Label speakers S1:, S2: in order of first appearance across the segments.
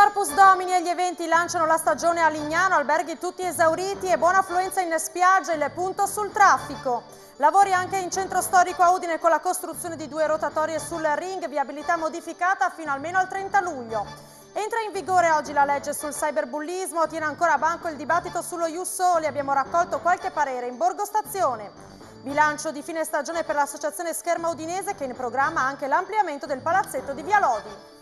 S1: Corpus Domini e gli eventi lanciano la stagione a Lignano, alberghi tutti esauriti e buona affluenza in spiagge, il punto sul traffico. Lavori anche in centro storico a Udine con la costruzione di due rotatorie sul ring, viabilità modificata fino almeno al 30 luglio. Entra in vigore oggi la legge sul cyberbullismo, tiene ancora a banco il dibattito sullo Iussoli, abbiamo raccolto qualche parere in Borgo Stazione. Bilancio di fine stagione per l'associazione Scherma Udinese che in programma anche l'ampliamento del palazzetto di Via Lodi.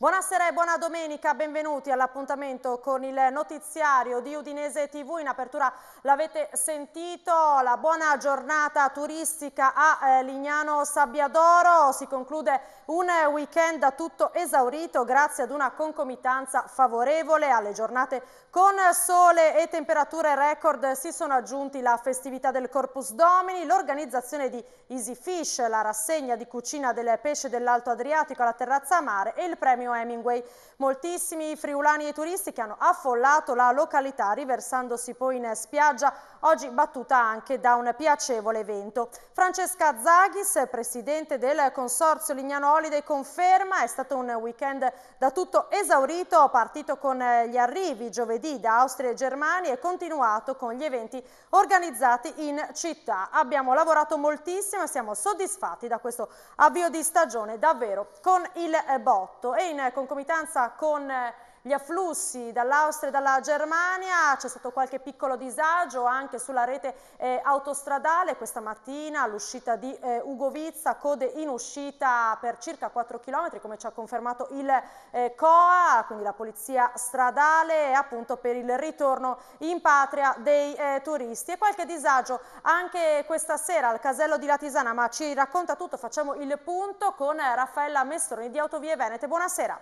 S1: Buonasera e buona domenica, benvenuti all'appuntamento con il notiziario di Udinese TV. In apertura l'avete sentito, la buona giornata turistica a eh, Lignano Sabbiadoro. Si conclude un weekend a tutto esaurito grazie ad una concomitanza favorevole alle giornate con sole e temperature record si sono aggiunti la festività del Corpus Domini, l'organizzazione di Easy Fish, la rassegna di cucina del pesce dell'Alto Adriatico alla terrazza mare e il premio Hemingway. Moltissimi friulani e turisti che hanno affollato la località riversandosi poi in spiaggia, oggi battuta anche da un piacevole vento. Francesca Zaghis, presidente del Consorzio Lignanoli, Holiday conferma, è stato un weekend da tutto esaurito, partito con eh, gli arrivi giovedì da Austria e Germania e continuato con gli eventi organizzati in città. Abbiamo lavorato moltissimo e siamo soddisfatti da questo avvio di stagione davvero con il eh, botto e in concomitanza con eh, gli afflussi dall'Austria e dalla Germania, c'è stato qualche piccolo disagio anche sulla rete eh, autostradale questa mattina all'uscita di eh, Ugovizza, code in uscita per circa 4 km come ci ha confermato il eh, COA, quindi la polizia stradale appunto per il ritorno in patria dei eh, turisti e qualche disagio anche questa sera al casello di Latisana ma ci racconta tutto, facciamo il punto con Raffaella Mestroni di Autovie Venete, buonasera.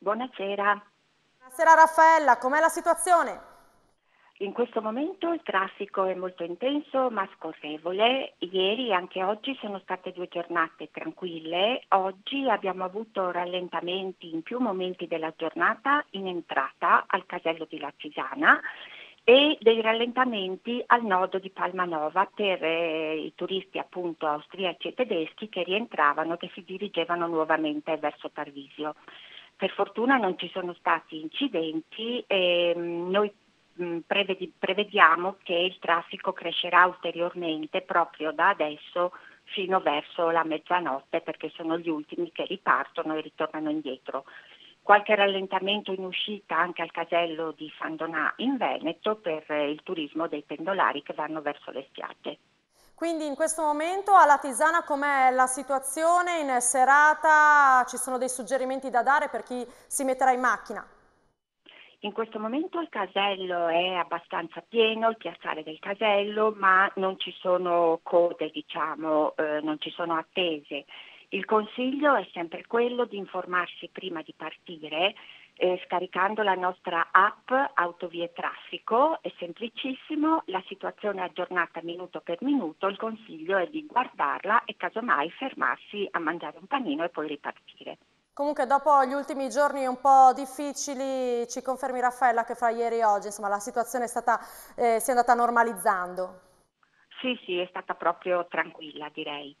S2: Buonasera.
S1: Buonasera Raffaella, com'è la situazione? In questo momento il traffico è molto intenso
S2: ma scorrevole. Ieri e anche oggi sono state due giornate tranquille. Oggi abbiamo avuto rallentamenti in più momenti della giornata in entrata al casello di La Lacisana e dei rallentamenti al nodo di Palmanova per eh, i turisti appunto austriaci e tedeschi che rientravano, che si dirigevano nuovamente verso Tarvisio. Per fortuna non ci sono stati incidenti e mm, noi mm, prevediamo che il traffico crescerà ulteriormente proprio da adesso fino verso la mezzanotte perché sono gli ultimi che ripartono e ritornano indietro. Qualche rallentamento in uscita anche al casello di San Donà in Veneto per eh, il turismo dei pendolari che vanno verso le spiagge.
S1: Quindi in questo momento alla Tisana com'è la situazione in serata? Ci sono dei suggerimenti da dare per chi si metterà in macchina?
S2: In questo momento il casello è abbastanza pieno, il piazzale del casello, ma non ci sono code, diciamo, eh, non ci sono attese. Il consiglio è sempre quello di informarsi prima di partire eh, scaricando la nostra app Autovie Traffico, è semplicissimo, la situazione è aggiornata minuto per minuto, il consiglio è di guardarla e casomai fermarsi a mangiare un panino e poi ripartire.
S1: Comunque dopo gli ultimi giorni un po' difficili ci confermi Raffaella che fra ieri e oggi insomma, la situazione stata, eh, si è andata normalizzando.
S2: Sì, sì, è stata proprio tranquilla direi.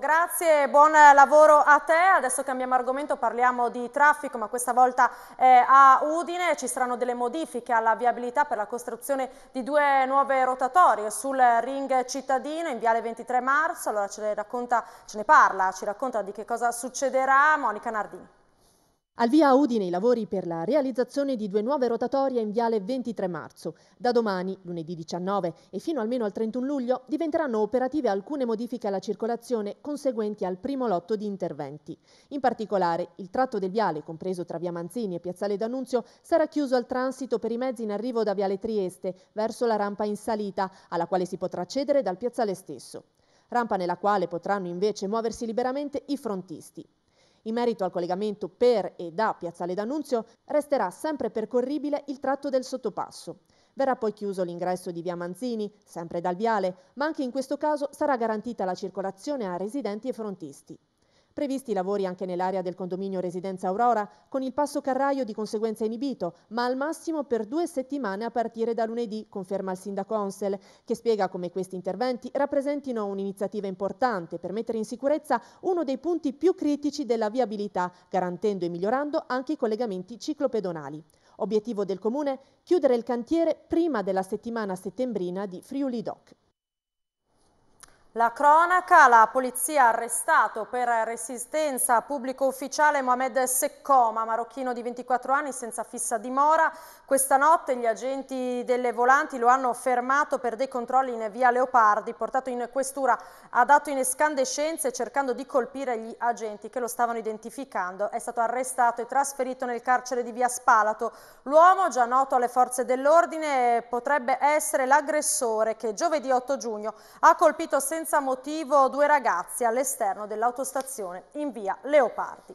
S1: Grazie, buon lavoro a te. Adesso cambiamo argomento, parliamo di traffico, ma questa volta eh, a Udine ci saranno delle modifiche alla viabilità per la costruzione di due nuove rotatorie sul ring cittadino in Viale 23 Marzo. Allora ce ne, racconta, ce ne parla, ci racconta di che cosa succederà Monica Nardini.
S3: Al via Udine i lavori per la realizzazione di due nuove rotatorie in viale 23 marzo. Da domani, lunedì 19 e fino almeno al 31 luglio, diventeranno operative alcune modifiche alla circolazione conseguenti al primo lotto di interventi. In particolare, il tratto del viale, compreso tra via Manzini e piazzale D'Annunzio, sarà chiuso al transito per i mezzi in arrivo da viale Trieste verso la rampa in salita, alla quale si potrà accedere dal piazzale stesso. Rampa nella quale potranno invece muoversi liberamente i frontisti. In merito al collegamento per e da Piazzale D'Annunzio, resterà sempre percorribile il tratto del sottopasso. Verrà poi chiuso l'ingresso di via Manzini, sempre dal viale, ma anche in questo caso sarà garantita la circolazione a residenti e frontisti. Previsti lavori anche nell'area del condominio Residenza Aurora, con il passo carraio di conseguenza inibito, ma al massimo per due settimane a partire da lunedì, conferma il sindaco Onsel, che spiega come questi interventi rappresentino un'iniziativa importante per mettere in sicurezza uno dei punti più critici della viabilità, garantendo e migliorando anche i collegamenti ciclopedonali. Obiettivo del Comune? Chiudere il cantiere prima della settimana settembrina di Friuli Doc.
S1: La cronaca, la polizia ha arrestato per resistenza pubblico ufficiale Mohamed Seccoma, marocchino di 24 anni senza fissa dimora. Questa notte gli agenti delle volanti lo hanno fermato per dei controlli in via Leopardi, portato in questura ha dato in escandescenze cercando di colpire gli agenti che lo stavano identificando. È stato arrestato e trasferito nel carcere di via Spalato. L'uomo, già noto alle forze dell'ordine, potrebbe essere l'aggressore che giovedì 8 giugno ha colpito senza senza motivo due ragazzi all'esterno dell'autostazione in via Leopardi.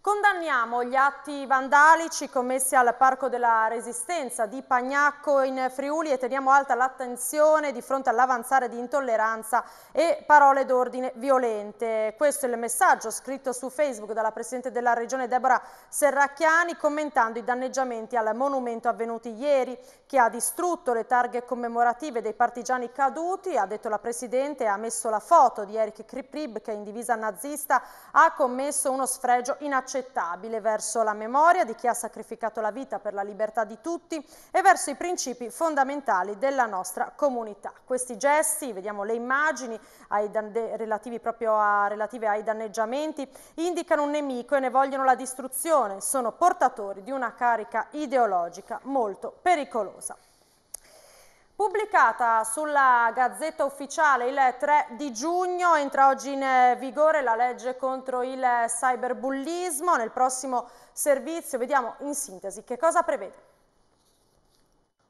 S1: Condanniamo gli atti vandalici commessi al Parco della Resistenza di Pagnacco in Friuli e teniamo alta l'attenzione di fronte all'avanzare di intolleranza e parole d'ordine violente. Questo è il messaggio scritto su Facebook dalla Presidente della Regione Deborah Serracchiani commentando i danneggiamenti al monumento avvenuti ieri che ha distrutto le targhe commemorative dei partigiani caduti, ha detto la Presidente, e ha messo la foto di Eric Kriprib che in divisa nazista ha commesso uno sfregio inaccettabile inaccettabile verso la memoria di chi ha sacrificato la vita per la libertà di tutti e verso i principi fondamentali della nostra comunità. Questi gesti, vediamo le immagini ai relativi proprio a, relative ai danneggiamenti, indicano un nemico e ne vogliono la distruzione, sono portatori di una carica ideologica molto pericolosa. Pubblicata sulla Gazzetta Ufficiale il 3 di giugno entra oggi in eh, vigore la legge contro il cyberbullismo. Nel prossimo servizio vediamo in sintesi che cosa prevede.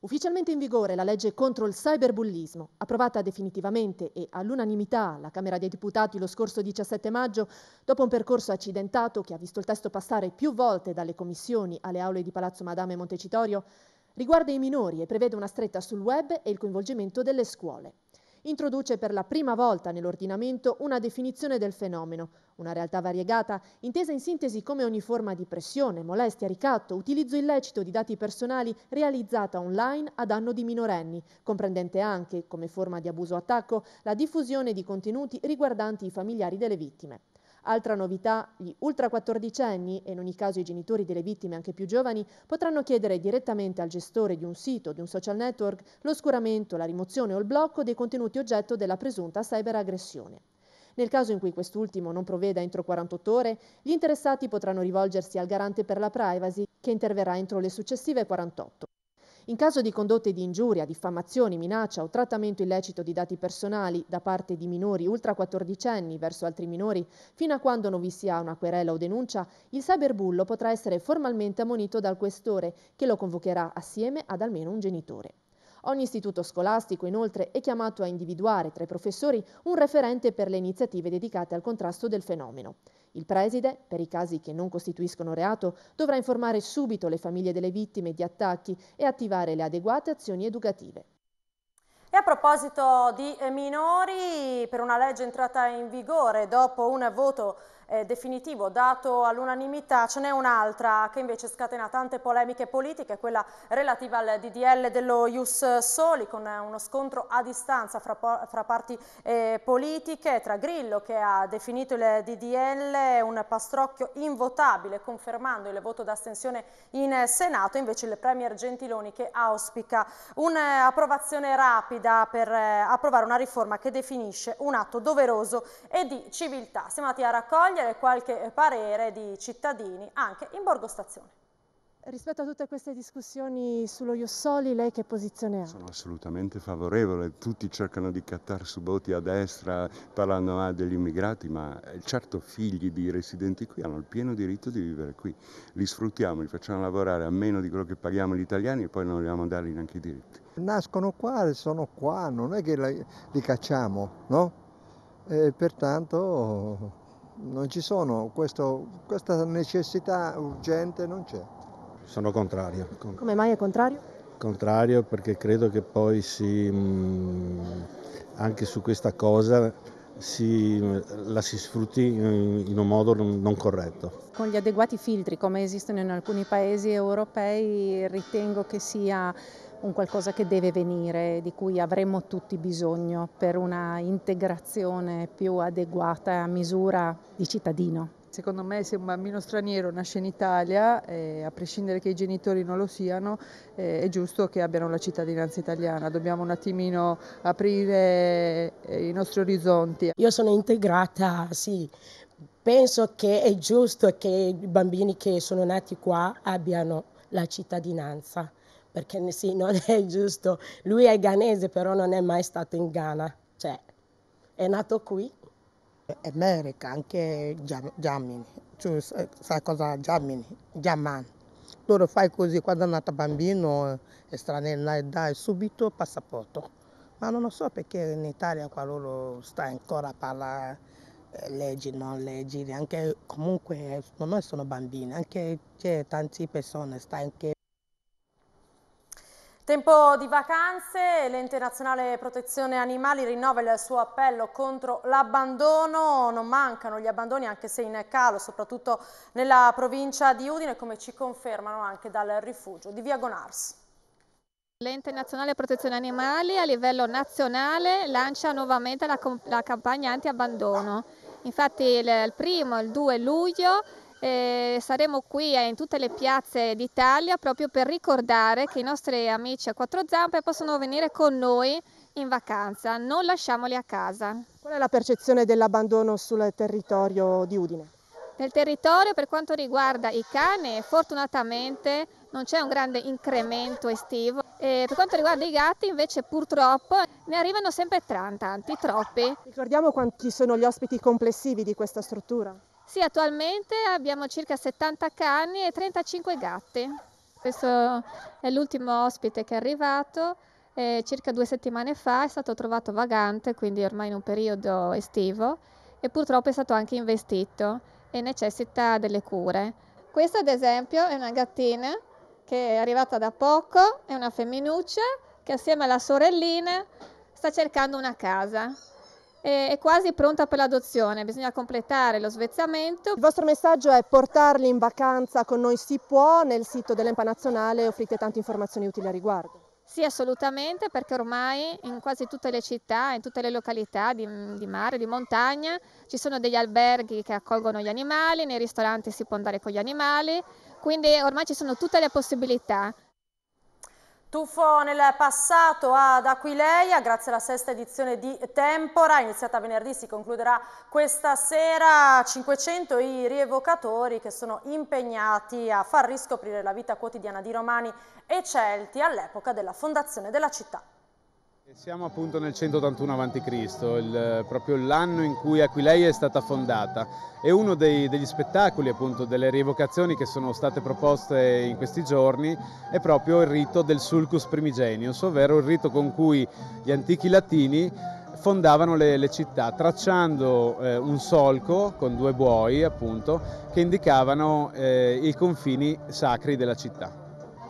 S3: Ufficialmente in vigore la legge contro il cyberbullismo, approvata definitivamente e all'unanimità alla Camera dei Deputati lo scorso 17 maggio, dopo un percorso accidentato che ha visto il testo passare più volte dalle commissioni alle aule di Palazzo Madame e Montecitorio, Riguarda i minori e prevede una stretta sul web e il coinvolgimento delle scuole. Introduce per la prima volta nell'ordinamento una definizione del fenomeno, una realtà variegata, intesa in sintesi come ogni forma di pressione, molestia, ricatto, utilizzo illecito di dati personali realizzata online a danno di minorenni, comprendente anche, come forma di abuso o attacco, la diffusione di contenuti riguardanti i familiari delle vittime. Altra novità, gli ultra quattordicenni e in ogni caso i genitori delle vittime anche più giovani, potranno chiedere direttamente al gestore di un sito o di un social network l'oscuramento, la rimozione o il blocco dei contenuti oggetto della presunta cyberaggressione. Nel caso in cui quest'ultimo non provveda entro 48 ore, gli interessati potranno rivolgersi al garante per la privacy che interverrà entro le successive 48. In caso di condotte di ingiuria, diffamazioni, minaccia o trattamento illecito di dati personali da parte di minori ultra ultraquattordicenni verso altri minori, fino a quando non vi sia una querela o denuncia, il cyberbullo potrà essere formalmente ammonito dal questore, che lo convocherà assieme ad almeno un genitore. Ogni istituto scolastico inoltre è chiamato a individuare tra i professori un referente per le iniziative dedicate al contrasto del fenomeno. Il preside, per i casi che non costituiscono reato, dovrà informare subito le famiglie delle vittime di attacchi e attivare le adeguate azioni educative.
S1: E a proposito di minori, per una legge entrata in vigore dopo un voto eh, definitivo dato all'unanimità, ce n'è un'altra che invece scatena tante polemiche politiche, quella relativa al DDL dello Ius Soli con uno scontro a distanza fra, fra parti eh, politiche, tra Grillo che ha definito il DDL un pastrocchio invotabile confermando il voto d'astensione in Senato, invece il Premier Gentiloni che auspica un'approvazione rapida per eh, approvare una riforma che definisce un atto doveroso e di civiltà. Siamo andati a raccogliere raccogliere qualche eh, parere di cittadini anche in Borgo Stazione. Rispetto a tutte
S3: queste discussioni sullo Iossoli, lei che posizione ha? Sono assolutamente favorevole, tutti cercano di cattare su voti a destra, parlano ah, degli immigrati, ma eh, certo figli di residenti qui hanno il pieno diritto di vivere qui. Li sfruttiamo, li facciamo lavorare a meno di quello che paghiamo gli italiani e poi non vogliamo dargli neanche i diritti.
S1: Nascono qua, sono qua, non è che li cacciamo, no? E pertanto non ci sono, questo, questa necessità urgente non c'è.
S4: Sono contrario.
S3: Come mai è contrario?
S4: Contrario perché credo che poi si, mm, anche su questa cosa si, la si sfrutti in un modo non corretto.
S3: Con gli adeguati filtri come esistono in alcuni paesi europei ritengo che sia un qualcosa che deve venire, di cui avremmo tutti
S1: bisogno per una integrazione più adeguata a misura di cittadino. Secondo me se un bambino straniero nasce in Italia, eh, a prescindere che i genitori non lo siano, eh, è giusto che abbiano la cittadinanza italiana. Dobbiamo un attimino aprire eh, i nostri orizzonti. Io sono integrata, sì. Penso che è giusto che i bambini che sono nati qua abbiano la cittadinanza perché sì, non è giusto. Lui è ghanese, però non è mai stato
S5: in Ghana, cioè è nato qui. America, anche Giammini. tu sai cosa Giammini? Giamman. Loro fai così, quando è nato bambino, è straniero, dai subito passaporto. Ma non lo so perché in Italia qua loro sta ancora a parlare eh, leggi, non leggi, anche comunque non sono bambini, anche c'è tante persone, stanno anche
S1: Tempo di vacanze, l'ente nazionale protezione animali rinnova il suo appello contro l'abbandono, non mancano gli abbandoni anche se in calo, soprattutto nella provincia di Udine come ci confermano anche dal rifugio di Via Gonars.
S6: L'ente nazionale protezione animali a livello nazionale lancia nuovamente la, la campagna anti-abbandono, infatti il, il primo e il 2 luglio eh, saremo qui in tutte le piazze d'Italia proprio per ricordare che i nostri amici a quattro zampe possono venire con noi in vacanza, non lasciamoli a casa.
S3: Qual è la percezione dell'abbandono sul territorio di
S2: Udine?
S6: Nel territorio per quanto riguarda i cani fortunatamente non c'è un grande incremento estivo. E per quanto riguarda i gatti invece purtroppo ne arrivano sempre tanti, troppi. Ricordiamo quanti sono gli ospiti complessivi di questa struttura? Sì, attualmente abbiamo circa 70 cani e 35 gatti. Questo è l'ultimo ospite che è arrivato. Eh, circa due settimane fa è stato trovato vagante, quindi ormai in un periodo estivo, e purtroppo è stato anche investito e necessita delle cure. Questa ad esempio è una gattina che è arrivata da poco, è una femminuccia che assieme alla sorellina sta cercando una casa è quasi pronta per l'adozione, bisogna completare lo svezzamento. Il vostro messaggio è portarli in vacanza con noi si può, nel sito dell'EMPA nazionale offrite
S3: tante informazioni utili a
S6: riguardo. Sì, assolutamente, perché ormai in quasi tutte le città, in tutte le località di, di, mare, di montagna, ci sono degli alberghi che accolgono gli animali, nei ristoranti si può andare con gli animali, quindi ormai ci sono tutte le possibilità. Tuffo nel passato ad Aquileia, grazie alla sesta
S1: edizione di Tempora, iniziata venerdì, si concluderà questa sera 500 i rievocatori che sono impegnati a far riscoprire la vita quotidiana di Romani e Celti all'epoca della fondazione della città.
S4: Siamo appunto nel 181 a.C., proprio l'anno in cui Aquileia è stata fondata e uno dei, degli spettacoli, appunto, delle rievocazioni che sono state proposte in questi giorni è proprio il rito del Sulcus Primigenius, ovvero il rito con cui gli antichi latini fondavano le, le città, tracciando eh, un solco con due buoi, appunto, che indicavano eh, i confini sacri della città.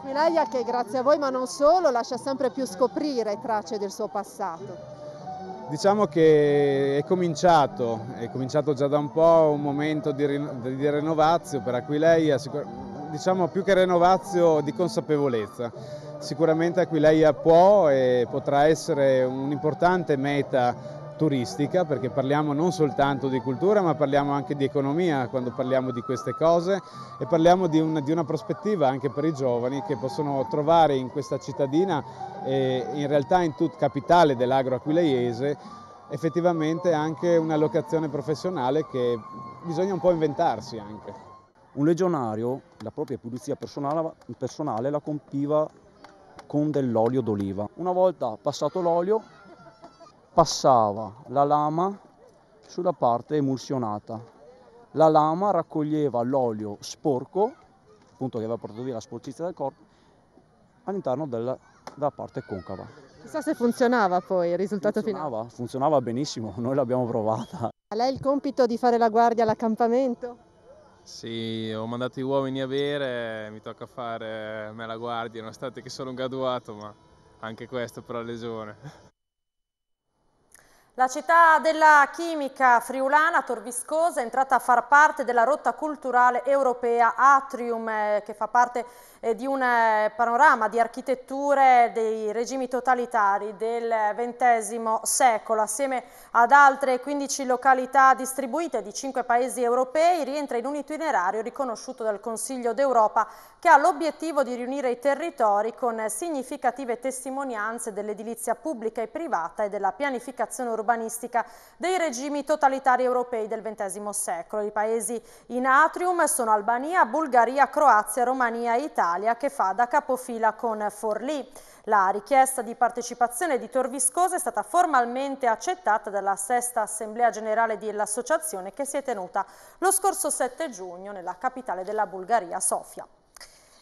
S3: Minaglia che grazie a voi, ma non solo, lascia sempre più scoprire tracce del suo passato.
S4: Diciamo che è cominciato, è cominciato già da un po' un momento di, di renovazio per Aquileia, diciamo più che rinnovazio di consapevolezza. Sicuramente Aquileia può e potrà essere un'importante meta turistica perché parliamo non soltanto di cultura ma parliamo anche di economia quando parliamo di queste cose e parliamo di una, di una prospettiva anche per i giovani che possono trovare in questa cittadina e in realtà in tutta capitale dell'agro aquileiese effettivamente anche una locazione professionale che bisogna un po' inventarsi anche. Un legionario la propria pulizia personale, personale la compiva con dell'olio d'oliva. Una volta passato l'olio passava la lama sulla parte emulsionata. La lama raccoglieva l'olio sporco, appunto che aveva portato via la sporcizia del corpo, all'interno della, della parte concava.
S3: Chissà se funzionava poi il risultato funzionava,
S4: finale. Funzionava benissimo, noi l'abbiamo provata.
S3: A lei il compito di fare la guardia all'accampamento?
S4: Sì, ho mandato gli uomini a bere, mi tocca fare me la guardia, nonostante che sono un graduato, ma anche questo per la lesione.
S1: La città della chimica friulana Torviscosa è entrata a far parte della rotta culturale europea Atrium eh, che fa parte eh, di un eh, panorama di architetture dei regimi totalitari del XX secolo. Assieme ad altre 15 località distribuite di 5 paesi europei rientra in un itinerario riconosciuto dal Consiglio d'Europa che ha l'obiettivo di riunire i territori con significative testimonianze dell'edilizia pubblica e privata e della pianificazione urbana urbanistica dei regimi totalitari europei del XX secolo. I paesi in atrium sono Albania, Bulgaria, Croazia, Romania e Italia che fa da capofila con Forlì. La richiesta di partecipazione di Torviscosa è stata formalmente accettata dalla sesta assemblea generale dell'associazione che si è tenuta lo scorso 7 giugno nella capitale della Bulgaria, Sofia.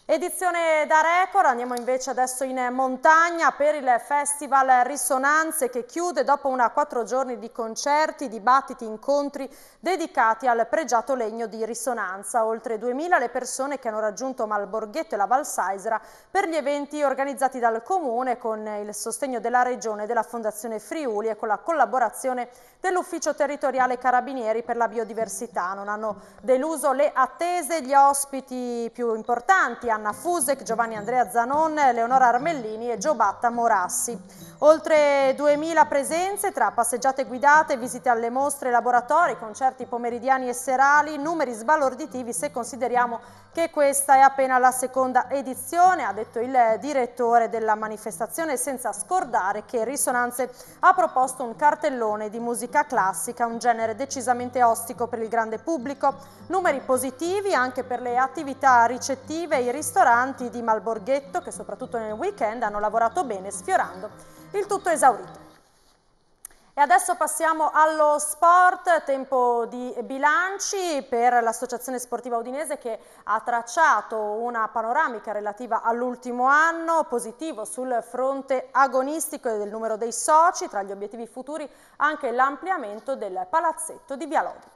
S1: Edizione da record, andiamo invece adesso in montagna per il Festival Risonanze che chiude dopo una quattro giorni di concerti, dibattiti, incontri dedicati al pregiato legno di risonanza. Oltre 2000 le persone che hanno raggiunto Malborghetto e la Valsaisera per gli eventi organizzati dal Comune con il sostegno della Regione, e della Fondazione Friuli e con la collaborazione dell'Ufficio Territoriale Carabinieri per la Biodiversità. Non hanno deluso le attese gli ospiti più importanti, Anna Fusek, Giovanni Andrea Zanon, Leonora Armellini e Giobatta Morassi. Oltre 2.000 presenze tra passeggiate guidate, visite alle mostre, laboratori, concerti pomeridiani e serali, numeri sbalorditivi se consideriamo che questa è appena la seconda edizione, ha detto il direttore della manifestazione, senza scordare che Risonanze ha proposto un cartellone di musica musica classica, un genere decisamente ostico per il grande pubblico, numeri positivi anche per le attività ricettive e i ristoranti di Malborghetto che soprattutto nel weekend hanno lavorato bene sfiorando il tutto esaurito. E adesso passiamo allo sport, tempo di bilanci per l'Associazione Sportiva Udinese che ha tracciato una panoramica relativa all'ultimo anno, positivo sul fronte agonistico e del numero dei soci, tra gli obiettivi futuri anche l'ampliamento del palazzetto di Vialodi.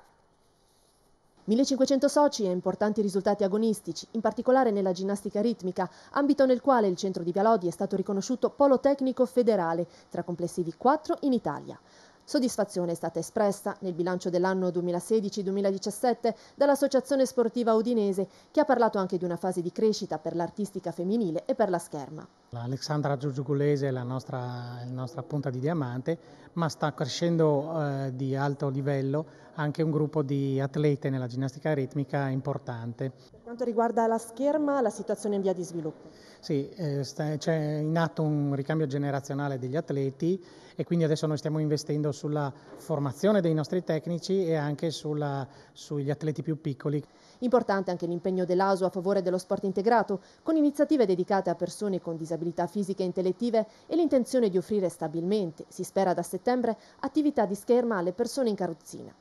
S3: 1500 soci e importanti risultati agonistici, in particolare nella ginnastica ritmica, ambito nel quale il centro di Pialodi è stato riconosciuto polo tecnico federale, tra complessivi 4 in Italia. Soddisfazione è stata espressa nel bilancio dell'anno 2016-2017 dall'Associazione Sportiva Udinese, che ha parlato anche di una fase di crescita per l'artistica femminile e per la scherma.
S5: Alexandra Giugiugulese è la nostra, la nostra, punta di diamante, ma sta crescendo eh, di alto livello anche un gruppo di atlete nella ginnastica ritmica importante.
S3: Per quanto riguarda la scherma, la situazione in via di sviluppo?
S5: Sì, eh, sta, c'è in atto un ricambio generazionale degli atleti e quindi adesso noi stiamo investendo sulla formazione dei nostri tecnici e anche sulla, sugli atleti più piccoli.
S3: Importante anche l'impegno dell'ASU a favore dello sport integrato, con iniziative dedicate a persone con disabilità fisiche e intellettive e l'intenzione di offrire stabilmente, si spera da settembre, attività di scherma alle persone in carrozzina.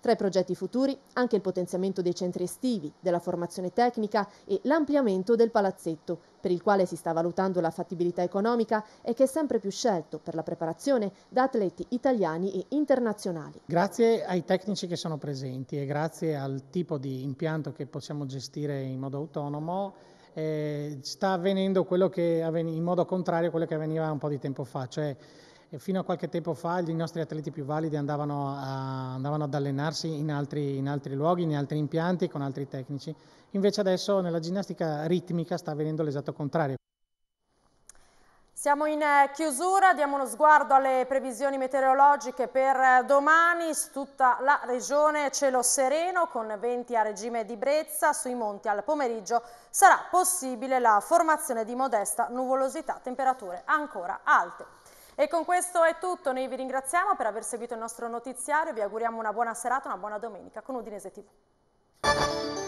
S3: Tra i progetti futuri anche il potenziamento dei centri estivi, della formazione tecnica e l'ampliamento del palazzetto, per il quale si sta valutando la fattibilità economica e che è sempre più scelto per la preparazione da atleti italiani e internazionali.
S5: Grazie ai tecnici che sono presenti e grazie al tipo di impianto che possiamo gestire in modo autonomo, eh, sta avvenendo quello che avveniva, in modo contrario a quello che avveniva un po' di tempo fa, cioè fino a qualche tempo fa i nostri atleti più validi andavano, a, andavano ad allenarsi in altri, in altri, luoghi, in altri impianti, con altri tecnici. Invece adesso nella ginnastica ritmica sta avvenendo l'esatto contrario.
S1: Siamo in eh, chiusura, diamo uno sguardo alle previsioni meteorologiche per eh, domani su tutta la regione cielo sereno con venti a regime di brezza, sui monti al pomeriggio sarà possibile la formazione di modesta nuvolosità, temperature ancora alte. E con questo è tutto, noi vi ringraziamo per aver seguito il nostro notiziario, vi auguriamo una buona serata, una buona domenica con Udinese TV.